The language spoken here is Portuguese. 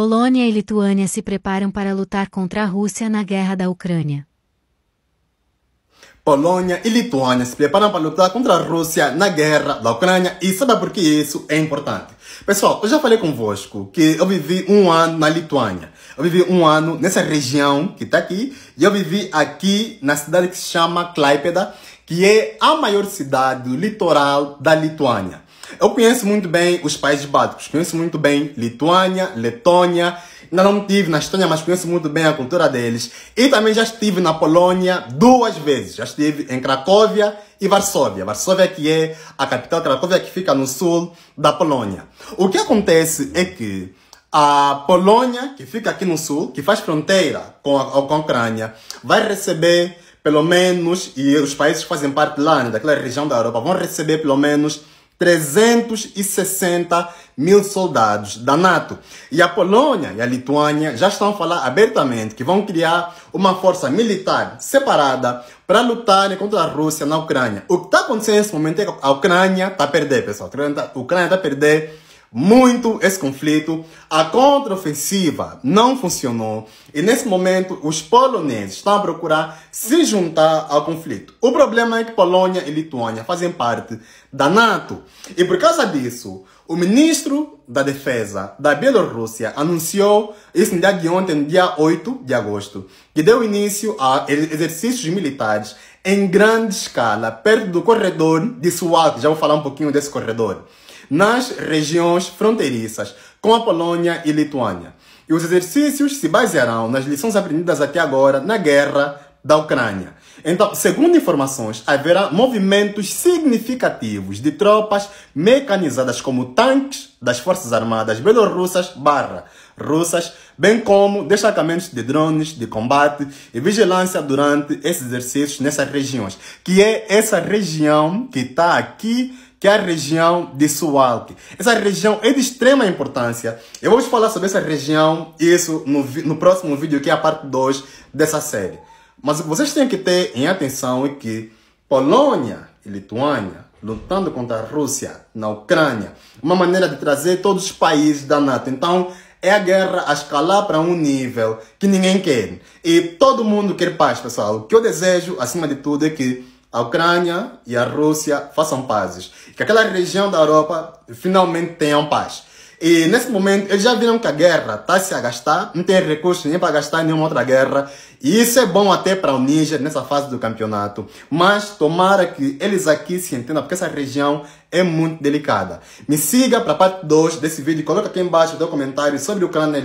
Polônia e Lituânia se preparam para lutar contra a Rússia na guerra da Ucrânia. Polônia e Lituânia se preparam para lutar contra a Rússia na guerra da Ucrânia e sabe por que isso é importante. Pessoal, eu já falei convosco que eu vivi um ano na Lituânia. Eu vivi um ano nessa região que está aqui e eu vivi aqui na cidade que se chama Klaipeda, que é a maior cidade do litoral da Lituânia. Eu conheço muito bem os países bálticos, conheço muito bem Lituânia, Letônia, ainda não estive na Estônia, mas conheço muito bem a cultura deles. E também já estive na Polônia duas vezes. Já estive em Cracóvia e Varsóvia. Varsóvia que é a capital, Cracóvia que fica no sul da Polônia. O que acontece é que a Polônia, que fica aqui no sul, que faz fronteira com a, com a Ucrânia, vai receber pelo menos, e os países que fazem parte lá, né, daquela região da Europa, vão receber pelo menos 360 mil soldados da NATO. E a Polônia e a Lituânia já estão a falar abertamente que vão criar uma força militar separada para lutar contra a Rússia na Ucrânia. O que está acontecendo nesse momento é que a Ucrânia está a perder, pessoal. A Ucrânia está a perder muito esse conflito. A contraofensiva não funcionou e nesse momento os poloneses estão a procurar se juntar ao conflito. O problema é que Polônia e Lituânia fazem parte da NATO e por causa disso o ministro da Defesa da Bielorrússia anunciou, isso no dia de ontem, dia 8 de agosto, que deu início a exercícios militares em grande escala perto do corredor de Suárez Já vou falar um pouquinho desse corredor nas regiões fronteiriças com a Polônia e Lituânia. E os exercícios se basearão nas lições aprendidas até agora na guerra da Ucrânia. Então, segundo informações, haverá movimentos significativos de tropas mecanizadas como tanques das Forças Armadas Belorussas barra russas, bem como destacamentos de drones de combate e vigilância durante esses exercícios nessas regiões, que é essa região que está aqui que é a região de Suwalk. Essa região é de extrema importância. Eu vou te falar sobre essa região, isso no, no próximo vídeo, que é a parte 2 dessa série. Mas vocês têm que ter em atenção é que Polônia e Lituânia lutando contra a Rússia na Ucrânia, uma maneira de trazer todos os países da NATO. Então, é a guerra a escalar para um nível que ninguém quer. E todo mundo quer paz, pessoal. O que eu desejo, acima de tudo, é que a Ucrânia e a Rússia façam pazes. Que aquela região da Europa finalmente tenham paz. E nesse momento eles já viram que a guerra está se a gastar, não tem recursos nem para gastar nenhuma outra guerra. E isso é bom até para o Níger nessa fase do campeonato. Mas tomara que eles aqui se entendam, porque essa região é muito delicada. Me siga para a parte 2 desse vídeo, coloca aqui embaixo o teu comentário sobre o canal.